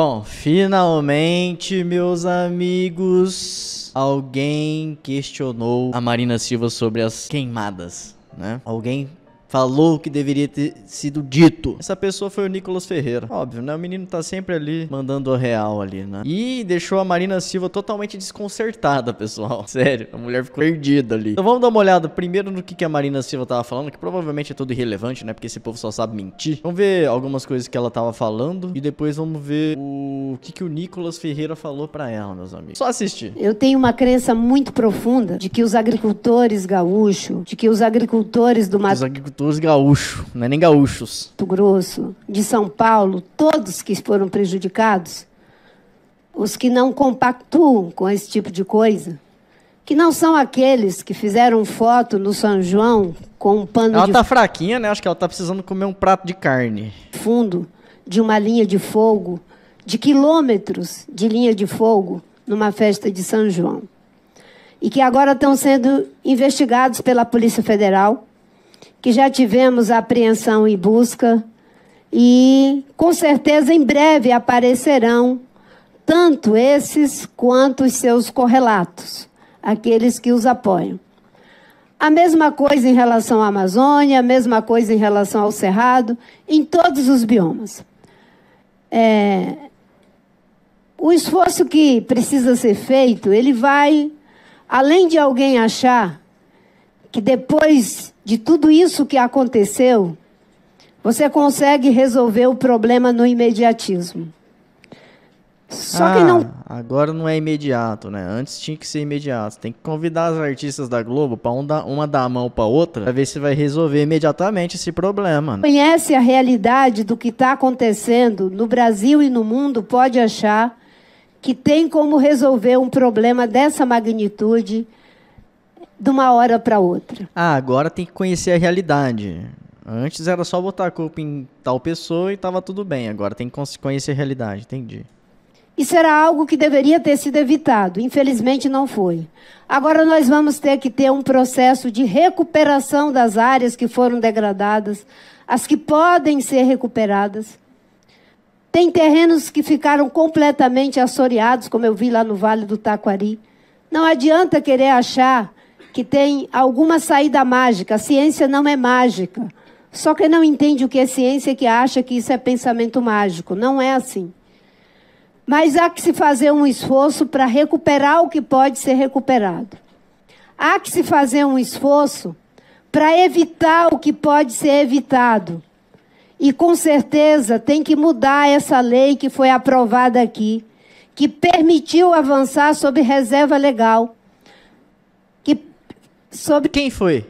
Bom, finalmente, meus amigos, alguém questionou a Marina Silva sobre as queimadas, né? Alguém falou o que deveria ter sido dito. Essa pessoa foi o Nicolas Ferreira. Óbvio, né? O menino tá sempre ali mandando o real ali, né? E deixou a Marina Silva totalmente desconcertada, pessoal. Sério, a mulher ficou perdida ali. Então vamos dar uma olhada primeiro no que, que a Marina Silva tava falando, que provavelmente é tudo irrelevante, né? Porque esse povo só sabe mentir. Vamos ver algumas coisas que ela tava falando e depois vamos ver o que, que o Nicolas Ferreira falou para ela, meus amigos. Só assistir. Eu tenho uma crença muito profunda de que os agricultores gaúchos, de que os agricultores do Mato agricultores gaúchos, não é nem gaúchos. Mato Grosso, de São Paulo, todos que foram prejudicados, os que não compactuam com esse tipo de coisa, que não são aqueles que fizeram foto no São João com um pano ela de... Ela tá fraquinha, né? Acho que ela tá precisando comer um prato de carne. Fundo de uma linha de fogo, de quilômetros de linha de fogo numa festa de São João. E que agora estão sendo investigados pela Polícia Federal que já tivemos apreensão e busca, e com certeza em breve aparecerão tanto esses quanto os seus correlatos, aqueles que os apoiam. A mesma coisa em relação à Amazônia, a mesma coisa em relação ao Cerrado, em todos os biomas. É, o esforço que precisa ser feito, ele vai, além de alguém achar que depois de tudo isso que aconteceu, você consegue resolver o problema no imediatismo. Só ah, que não. Ah, agora não é imediato, né? Antes tinha que ser imediato. Tem que convidar as artistas da Globo para um uma dar a mão para outra para ver se vai resolver imediatamente esse problema. Conhece a realidade do que está acontecendo no Brasil e no mundo pode achar que tem como resolver um problema dessa magnitude de uma hora para outra. Ah, agora tem que conhecer a realidade. Antes era só botar a culpa em tal pessoa e estava tudo bem. Agora tem que conhecer a realidade, entendi. Isso era algo que deveria ter sido evitado, infelizmente não foi. Agora nós vamos ter que ter um processo de recuperação das áreas que foram degradadas, as que podem ser recuperadas. Tem terrenos que ficaram completamente assoreados, como eu vi lá no Vale do Taquari. Não adianta querer achar que tem alguma saída mágica. A ciência não é mágica. Só que não entende o que é ciência é que acha que isso é pensamento mágico. Não é assim. Mas há que se fazer um esforço para recuperar o que pode ser recuperado. Há que se fazer um esforço para evitar o que pode ser evitado. E com certeza tem que mudar essa lei que foi aprovada aqui, que permitiu avançar sobre reserva legal Sobre quem foi?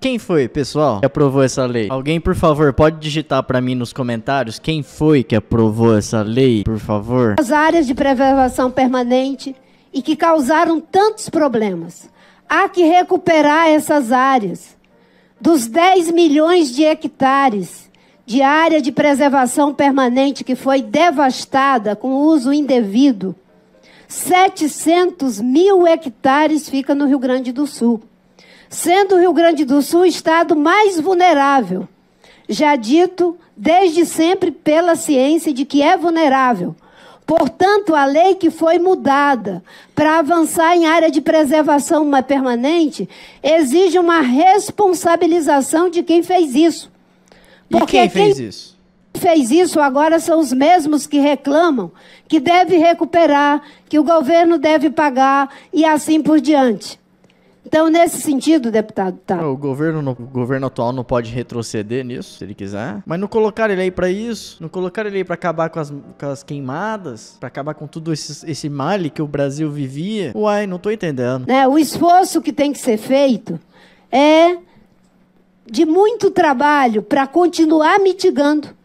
Quem foi, pessoal, que aprovou essa lei? Alguém, por favor, pode digitar para mim nos comentários quem foi que aprovou essa lei, por favor? As áreas de preservação permanente e que causaram tantos problemas. Há que recuperar essas áreas. Dos 10 milhões de hectares de área de preservação permanente que foi devastada com uso indevido, 700 mil hectares fica no Rio Grande do Sul, sendo o Rio Grande do Sul o estado mais vulnerável, já dito desde sempre pela ciência de que é vulnerável. Portanto, a lei que foi mudada para avançar em área de preservação permanente exige uma responsabilização de quem fez isso. Porque e quem fez quem... isso? fez isso agora são os mesmos que reclamam que deve recuperar, que o governo deve pagar e assim por diante. Então, nesse sentido, deputado, tá. O governo, o governo atual não pode retroceder nisso, se ele quiser. Mas não colocar ele aí para isso, não colocar ele aí para acabar com as, com as queimadas, para acabar com tudo esse, esse male que o Brasil vivia. Uai, não tô entendendo. É, o esforço que tem que ser feito é de muito trabalho para continuar mitigando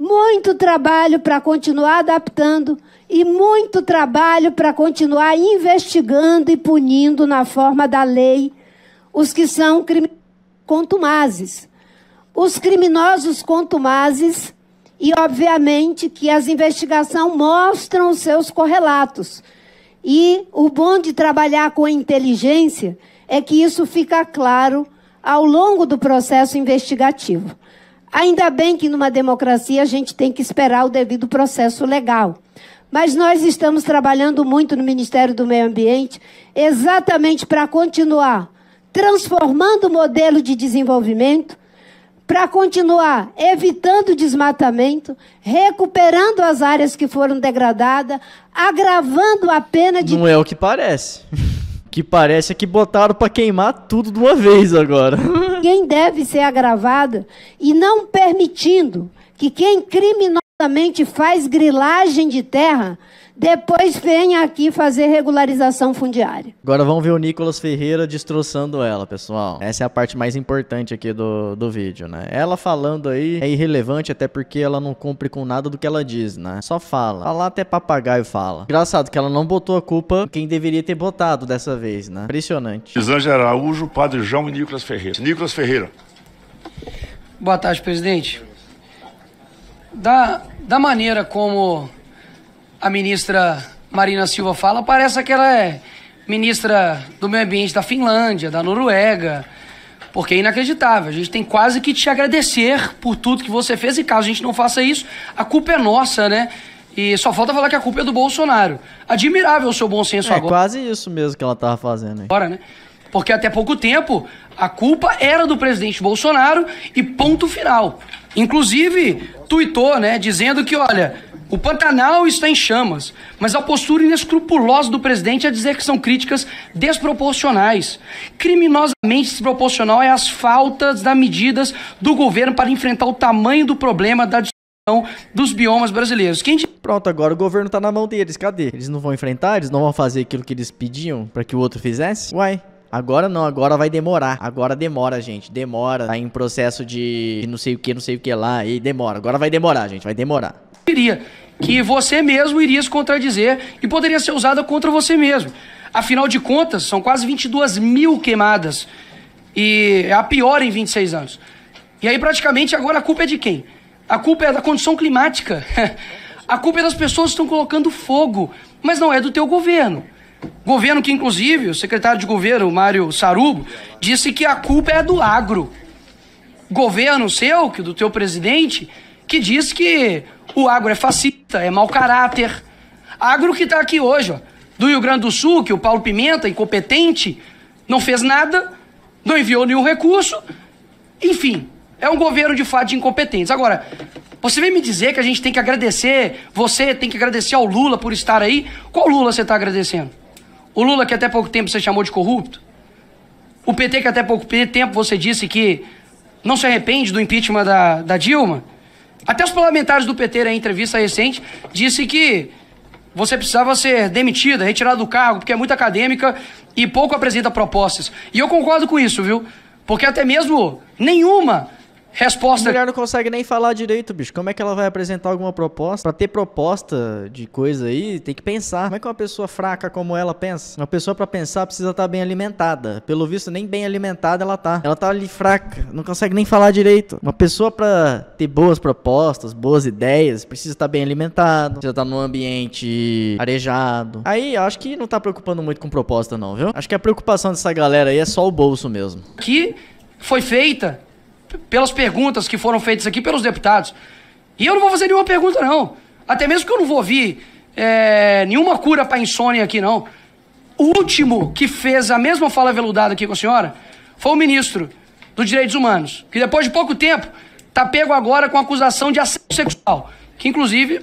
muito trabalho para continuar adaptando e muito trabalho para continuar investigando e punindo na forma da lei os que são contumazes. Os criminosos contumazes e obviamente que as investigações mostram os seus correlatos. E o bom de trabalhar com a inteligência é que isso fica claro ao longo do processo investigativo. Ainda bem que numa democracia a gente tem que esperar o devido processo legal. Mas nós estamos trabalhando muito no Ministério do Meio Ambiente exatamente para continuar transformando o modelo de desenvolvimento, para continuar evitando o desmatamento, recuperando as áreas que foram degradadas, agravando a pena de. Não é o que parece. Que parece que botaram para queimar tudo de uma vez agora. Quem deve ser agravado e não permitindo que quem criminosamente faz grilagem de terra depois venha aqui fazer regularização fundiária. Agora vamos ver o Nicolas Ferreira destroçando ela, pessoal. Essa é a parte mais importante aqui do, do vídeo, né? Ela falando aí é irrelevante, até porque ela não cumpre com nada do que ela diz, né? Só fala. Falar até papagaio fala. Engraçado que ela não botou a culpa quem deveria ter botado dessa vez, né? Impressionante. Isângela Araújo, Padre João e Nicolas Ferreira. Nicolas Ferreira. Boa tarde, presidente. Da, da maneira como a ministra Marina Silva fala, parece que ela é ministra do Meio Ambiente da Finlândia, da Noruega, porque é inacreditável. A gente tem quase que te agradecer por tudo que você fez e caso a gente não faça isso, a culpa é nossa, né? E só falta falar que a culpa é do Bolsonaro. Admirável o seu bom senso é, agora. É quase isso mesmo que ela estava fazendo. Aí. Agora, né? Porque até pouco tempo a culpa era do presidente Bolsonaro e ponto final. Inclusive, tuitou, né, dizendo que, olha, o Pantanal está em chamas, mas a postura inescrupulosa do presidente é dizer que são críticas desproporcionais. Criminosamente desproporcional é as faltas das medidas do governo para enfrentar o tamanho do problema da destruição dos biomas brasileiros. Quem... Pronto, agora o governo está na mão deles, cadê? Eles não vão enfrentar? Eles não vão fazer aquilo que eles pediam para que o outro fizesse? Uai, Agora não, agora vai demorar. Agora demora, gente. Demora. Tá em processo de não sei o que, não sei o que lá. E demora. Agora vai demorar, gente. Vai demorar diria que você mesmo iria se contradizer e poderia ser usada contra você mesmo. Afinal de contas, são quase 22 mil queimadas e é a pior em 26 anos. E aí, praticamente, agora a culpa é de quem? A culpa é da condição climática. A culpa é das pessoas que estão colocando fogo, mas não é do teu governo. Governo que, inclusive, o secretário de governo, Mário Sarubo, disse que a culpa é do agro. Governo seu, que do teu presidente, que diz que o agro é fascista, é mau caráter. Agro que está aqui hoje, ó, do Rio Grande do Sul, que o Paulo Pimenta, incompetente, não fez nada, não enviou nenhum recurso. Enfim, é um governo de fato de incompetentes. Agora, você vem me dizer que a gente tem que agradecer, você tem que agradecer ao Lula por estar aí. Qual Lula você está agradecendo? O Lula que até pouco tempo você chamou de corrupto? O PT que até pouco tempo você disse que não se arrepende do impeachment da, da Dilma? Até os parlamentares do PT, na entrevista recente, disse que você precisava ser demitida, retirada do cargo, porque é muito acadêmica e pouco apresenta propostas. E eu concordo com isso, viu? Porque até mesmo nenhuma Resposta. A mulher não consegue nem falar direito, bicho. Como é que ela vai apresentar alguma proposta? Pra ter proposta de coisa aí, tem que pensar. Como é que uma pessoa fraca como ela pensa? Uma pessoa para pensar precisa estar tá bem alimentada. Pelo visto, nem bem alimentada ela tá. Ela tá ali fraca, não consegue nem falar direito. Uma pessoa para ter boas propostas, boas ideias, precisa estar tá bem alimentada. precisa estar tá num ambiente arejado. Aí, acho que não tá preocupando muito com proposta não, viu? Acho que a preocupação dessa galera aí é só o bolso mesmo. Que foi feita pelas perguntas que foram feitas aqui pelos deputados. E eu não vou fazer nenhuma pergunta, não. Até mesmo que eu não vou ouvir é, nenhuma cura para insônia aqui, não. O último que fez a mesma fala veludada aqui com a senhora foi o ministro dos Direitos Humanos, que depois de pouco tempo tá pego agora com acusação de assédio sexual, que inclusive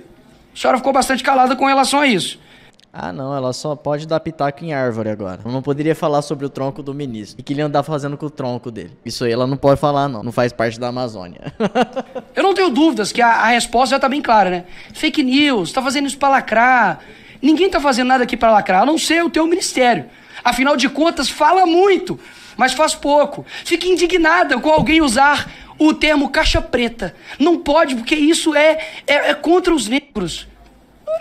a senhora ficou bastante calada com relação a isso. Ah, não, ela só pode dar pitaco em árvore agora. Eu não poderia falar sobre o tronco do ministro. E que ele andar fazendo com o tronco dele. Isso aí ela não pode falar, não. Não faz parte da Amazônia. eu não tenho dúvidas que a, a, resposta já tá bem clara, né? Fake news, tá fazendo isso pra lacrar. Ninguém tá fazendo nada aqui pra lacrar, a não ser o teu ministério. Afinal de contas, fala muito, mas faz pouco. Fica indignada com alguém usar o termo caixa preta. Não pode, porque isso é, é, é contra os negros.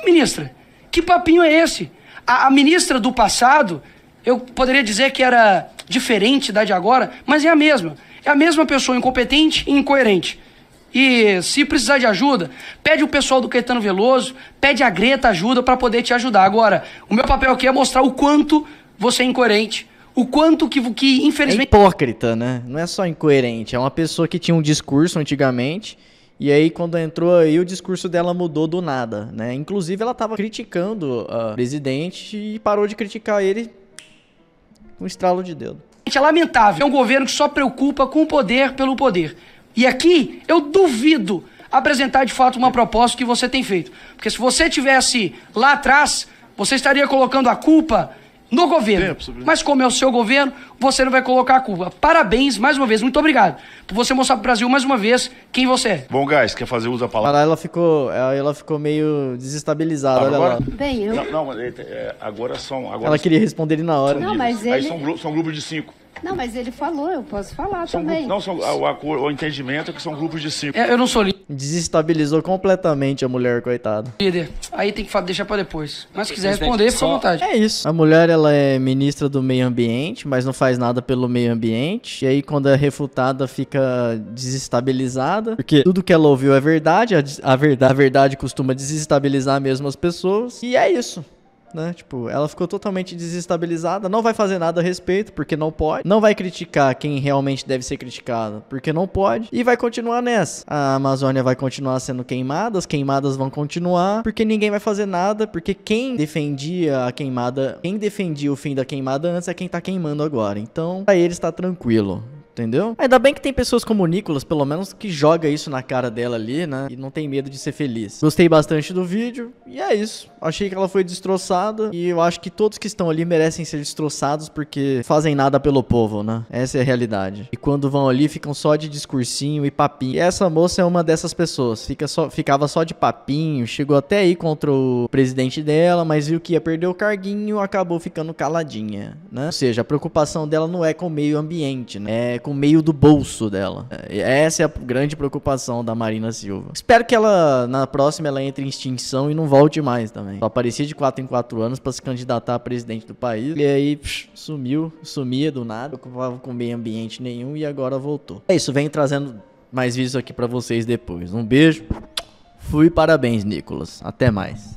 ministra, que papinho é esse? A, a ministra do passado, eu poderia dizer que era diferente da de agora, mas é a mesma. É a mesma pessoa incompetente e incoerente. E se precisar de ajuda, pede o pessoal do Caetano Veloso, pede a Greta ajuda para poder te ajudar. Agora, o meu papel aqui é mostrar o quanto você é incoerente, o quanto que, que infelizmente. É hipócrita, né? Não é só incoerente, é uma pessoa que tinha um discurso antigamente e aí, quando entrou aí, o discurso dela mudou do nada, né? Inclusive, ela estava criticando ah, o presidente e parou de criticar ele com um estralo de dedo. É lamentável. É um governo que só preocupa com o poder pelo poder. E aqui, eu duvido apresentar de fato uma proposta que você tem feito. Porque se você tivesse lá atrás, você estaria colocando a culpa no governo. Tempo, Mas como é o seu governo, você não vai colocar a culpa. Parabéns, mais uma vez, muito obrigado. Por você mostrar pro Brasil mais uma vez quem você é. Bom, gás, quer fazer uso da palavra? Ela ficou, ela ficou meio desestabilizada, agora, olha lá. Bem, eu... Não, não é, é, agora são... Agora ela são... queria responder ele na hora. Não, mas ele... Aí são, são grupos de cinco. Não, mas ele falou, eu posso falar são também. Grupos, não, são, ah, o, o entendimento é que são grupos de cinco. Eu, eu não sou líder. Desestabilizou completamente a mulher, coitada. Líder, aí tem que deixar pra depois. Mas se quiser responder, fica à vontade. É isso. A mulher, ela é ministra do meio ambiente, mas não faz nada pelo meio ambiente. E aí, quando é refutada, fica desestabilizada. Porque tudo que ela ouviu é verdade. A, a, verdade, a verdade costuma desestabilizar mesmo as pessoas. E é isso né? Tipo, ela ficou totalmente desestabilizada, não vai fazer nada a respeito, porque não pode. Não vai criticar quem realmente deve ser criticado, porque não pode. E vai continuar nessa. A Amazônia vai continuar sendo queimada, as queimadas vão continuar, porque ninguém vai fazer nada, porque quem defendia a queimada, quem defendia o fim da queimada antes é quem tá queimando agora. Então, aí ele está tranquilo. Entendeu? Ainda bem que tem pessoas como o Nicolas, pelo menos, que joga isso na cara dela ali, né? E não tem medo de ser feliz. Gostei bastante do vídeo e é isso. Achei que ela foi destroçada e eu acho que todos que estão ali merecem ser destroçados porque fazem nada pelo povo, né? Essa é a realidade. E quando vão ali, ficam só de discursinho e papinho. E essa moça é uma dessas pessoas. Fica só, ficava só de papinho, chegou até aí contra o presidente dela, mas viu que ia perder o carguinho, acabou ficando caladinha, né? Ou seja, a preocupação dela não é com o meio ambiente, né? É com o meio do bolso dela. É, essa é a grande preocupação da Marina Silva. Espero que ela, na próxima, ela entre em extinção e não volte mais também. Só aparecia de 4 em 4 anos para se candidatar a presidente do país. E aí psh, sumiu, sumia do nada, não ocupava com meio ambiente nenhum e agora voltou. É isso, venho trazendo mais vídeos aqui para vocês depois. Um beijo, fui parabéns, Nicolas. Até mais.